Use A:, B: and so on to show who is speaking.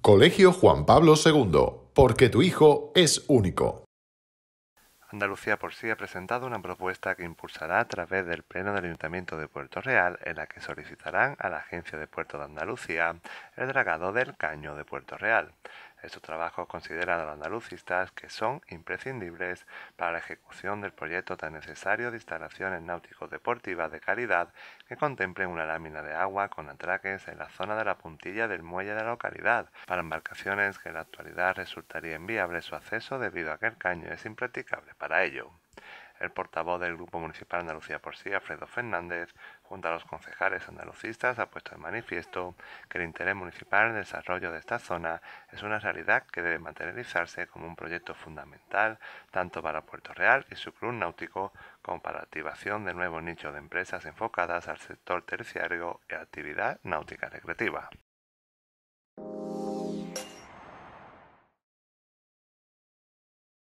A: Colegio Juan Pablo II, porque tu hijo es único. Andalucía por sí ha presentado una propuesta que impulsará a través del Pleno del Ayuntamiento de Puerto Real, en la que solicitarán a la Agencia de Puerto de Andalucía el dragado del Caño de Puerto Real. Estos trabajos consideran a los andalucistas que son imprescindibles para la ejecución del proyecto tan necesario de instalaciones náutico-deportivas de calidad que contemplen una lámina de agua con atraques en la zona de la puntilla del muelle de la localidad, para embarcaciones que en la actualidad resultaría inviable su acceso debido a que el caño es impracticable para ello el portavoz del Grupo Municipal Andalucía por sí, Alfredo Fernández, junto a los concejales andalucistas, ha puesto en manifiesto que el interés municipal en el desarrollo de esta zona es una realidad que debe materializarse como un proyecto fundamental tanto para Puerto Real y su club náutico como para la activación de nuevos nichos de empresas enfocadas al sector terciario y actividad náutica recreativa.